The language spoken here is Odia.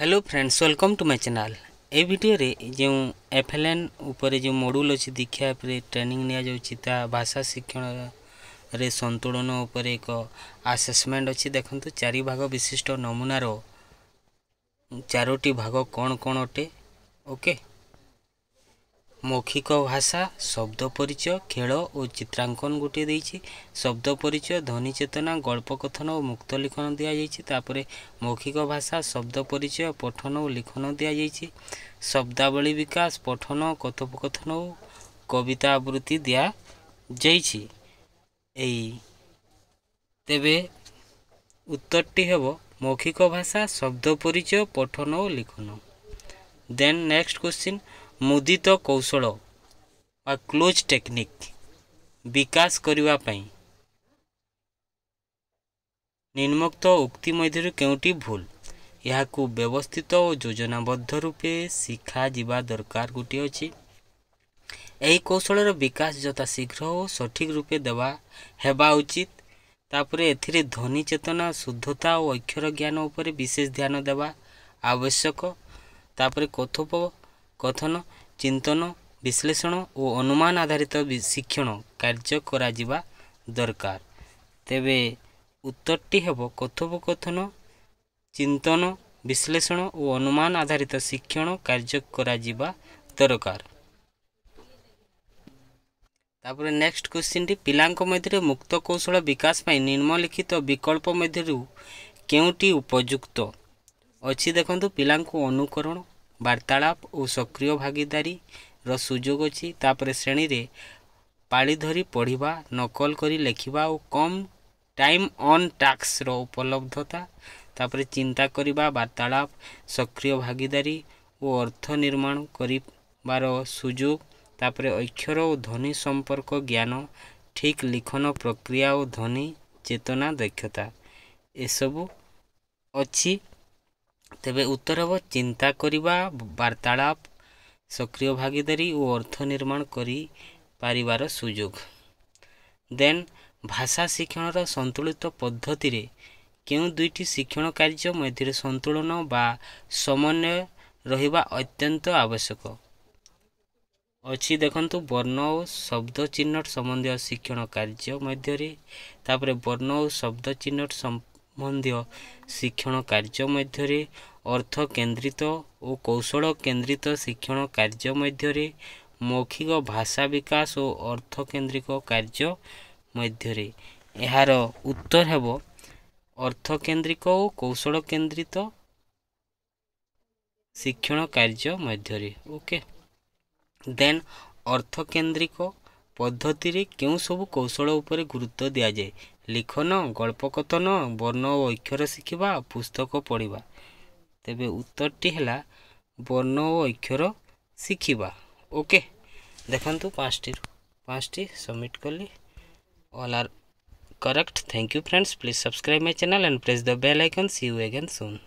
hello friends welcome to my channel এই ভিডিওরে যে এফএলএন উপরে যে মডুল অছি দীক্ষা অ্যাপরে ট্রেনিং নিয়া যাচ্ছে তা ভাষা শিক্ষণরে সন্তুলন উপরে এক আসেসমেন্ট অছি দেখুন চারি ভাগ বিশিষ্ট নমুনার চারোটি ভাগ কোণ কোণ অটে ওকে ମୌଖିକ ଭାଷା ଶବ୍ଦ ପରିଚୟ ଖେଳ ଓ ଚିତ୍ରାଙ୍କନ ଗୋଟିଏ ଦେଇଛି ଶବ୍ଦ ପରିଚୟ ଧ୍ୱନି ଚେତନା ଗଳ୍ପକଥନ ଓ ମୁକ୍ତ ଲିଖନ ଦିଆଯାଇଛି ତାପରେ ମୌଖିକ ଭାଷା ଶବ୍ଦ ପରିଚୟ ପଠନ ଓ ଲିଖନ ଦିଆଯାଇଛି ଶବ୍ଦାବଳୀ ବିକାଶ ପଠନ କଥୋପକଥନ ଓ କବିତା ଆବୃତ୍ତି ଦିଆଯାଇଛି ଏଇ ତେବେ ଉତ୍ତରଟି ହେବ ମୌଖିକ ଭାଷା ଶବ୍ଦ ପରିଚୟ ପଠନ ଓ ଲିଖନ ଦେନ୍ ନେକ୍ସଟ କୋଶ୍ଚିନ୍ ମୁଦିତ କୌଶଳ ବା କ୍ଲୋଜ୍ ଟେକ୍ନିକ୍ ବିକାଶ କରିବା ପାଇଁ ନିମ୍ନକ୍ତ ଉକ୍ତି ମଧ୍ୟରୁ କେଉଁଟି ଭୁଲ ଏହାକୁ ବ୍ୟବସ୍ଥିତ ଓ ଯୋଜନାବଦ୍ଧ ରୂପେ ଶିଖାଯିବା ଦରକାର ଗୋଟିଏ ଅଛି ଏହି କୌଶଳର ବିକାଶ ଯଥା ଶୀଘ୍ର ଓ ସଠିକ୍ ରୂପେ ଦେବା ହେବା ଉଚିତ ତାପରେ ଏଥିରେ ଧ୍ୱନି ଚେତନା ଶୁଦ୍ଧତା ଓ ଅକ୍ଷର ଜ୍ଞାନ ଉପରେ ବିଶେଷ ଧ୍ୟାନ ଦେବା ଆବଶ୍ୟକ ତାପରେ କଥୋପ କଥନ ଚିନ୍ତନ ବିଶ୍ଳେଷଣ ଓ ଅନୁମାନ ଆଧାରିତ ଶିକ୍ଷଣ କାର୍ଯ୍ୟ କରାଯିବା ଦରକାର ତେବେ ଉତ୍ତରଟି ହେବ କଥୋପକଥନ ଚିନ୍ତନ ବିଶ୍ଳେଷଣ ଓ ଅନୁମାନ ଆଧାରିତ ଶିକ୍ଷଣ କାର୍ଯ୍ୟ କରାଯିବା ଦରକାର ତାପରେ ନେକ୍ସଟ କ୍ୱେଶ୍ଚିନ୍ଟି ପିଲାଙ୍କ ମଧ୍ୟରେ ମୁକ୍ତ କୌଶଳ ବିକାଶ ପାଇଁ ନିମ୍ନଲିଖିତ ବିକଳ୍ପ ମଧ୍ୟରୁ କେଉଁଟି ଉପଯୁକ୍ତ ଅଛି ଦେଖନ୍ତୁ ପିଲାଙ୍କୁ ଅନୁକରଣ বার্তালাপ ও সক্রিয় ভাগিদারিର ସୁଯୋଗ ଅଛି ତା'ପରେ ଶ୍ରେଣୀରେ ପାଳି ଧରି ପଢ଼ିବା ନକଲ କରି ଲେଖିବା ଓ କମ୍ ଟାଇମ୍ ଅନ୍ ଟାସ୍କର ଉପଲବ୍ଧତା ତା'ପରେ ଚିନ୍ତା କରିବା ବାର୍ତ୍ତାଳାପ ସକ୍ରିୟ ଭାଗିଦାରୀ ଓ ଅର୍ଥ ନିର୍ମାଣ କରିବାର ସୁଯୋଗ ତା'ପରେ ଅକ୍ଷର ଓ ଧ୍ୱନି ସମ୍ପର୍କ ଜ୍ଞାନ ଠିକ୍ ଲିଖନ ପ୍ରକ୍ରିୟା ଓ ଧ୍ୱନି ଚେତନା ଦକ୍ଷତା ଏସବୁ ଅଛି ତେବେ ଉତ୍ତର ହେବ ଚିନ୍ତା କରିବା ବାର୍ତ୍ତାଳାପ ସକ୍ରିୟ ଭାଗିଦାରୀ ଓ ଅର୍ଥ ନିର୍ମାଣ କରିପାରିବାର ସୁଯୋଗ ଦେନ୍ ଭାଷା ଶିକ୍ଷଣର ସନ୍ତୁଳିତ ପଦ୍ଧତିରେ କେଉଁ ଦୁଇଟି ଶିକ୍ଷଣ କାର୍ଯ୍ୟ ମଧ୍ୟରେ ସନ୍ତୁଳନ ବା ସମନ୍ୱୟ ରହିବା ଅତ୍ୟନ୍ତ ଆବଶ୍ୟକ ଅଛି ଦେଖନ୍ତୁ ବର୍ଣ୍ଣ ଓ ଶବ୍ଦ ଚିହ୍ନଟ ସମ୍ବନ୍ଧୀୟ ଶିକ୍ଷଣ କାର୍ଯ୍ୟ ମଧ୍ୟରେ ତାପରେ ବର୍ଣ୍ଣ ଓ ଶବ୍ଦ ଚିହ୍ନଟ ସମ୍ ସମ୍ବନ୍ଧୀୟ ଶିକ୍ଷଣ କାର୍ଯ୍ୟ ମଧ୍ୟରେ ଅର୍ଥ କେନ୍ଦ୍ରିତ ଓ କୌଶଳ କେନ୍ଦ୍ରିତ ଶିକ୍ଷଣ କାର୍ଯ୍ୟ ମଧ୍ୟରେ ମୌଖିକ ଭାଷା ବିକାଶ ଓ ଅର୍ଥ କେନ୍ଦ୍ରିକ କାର୍ଯ୍ୟ ମଧ୍ୟରେ ଏହାର ଉତ୍ତର ହେବ ଅର୍ଥ କେନ୍ଦ୍ରିକ ଓ କୌଶଳ କେନ୍ଦ୍ରିତ ଶିକ୍ଷଣ କାର୍ଯ୍ୟ ମଧ୍ୟରେ ଓକେ ଦେନ୍ ଅର୍ଥ କେନ୍ଦ୍ରିକ ପଦ୍ଧତିରେ କେଉଁ ସବୁ କୌଶଳ ଉପରେ ଗୁରୁତ୍ୱ ଦିଆଯାଏ লিখন গল্পকথন বর্ণ ও অক্ষর শিখিবা পুস্তক পড়িবা ତେବେ ଉତ୍ତରଟି ହେଲା ବର୍ଣ୍ଣ ଓ ଅକ୍ଷର ଶିଖିବା ଓକେ ଦେଖନ୍ତୁ ପାଞ୍ଚଟିରୁ ପାଞ୍ଚଟି ସବମିଟ୍ କଲି all are correct thank you friends please subscribe my channel and press the bell icon see you again Sun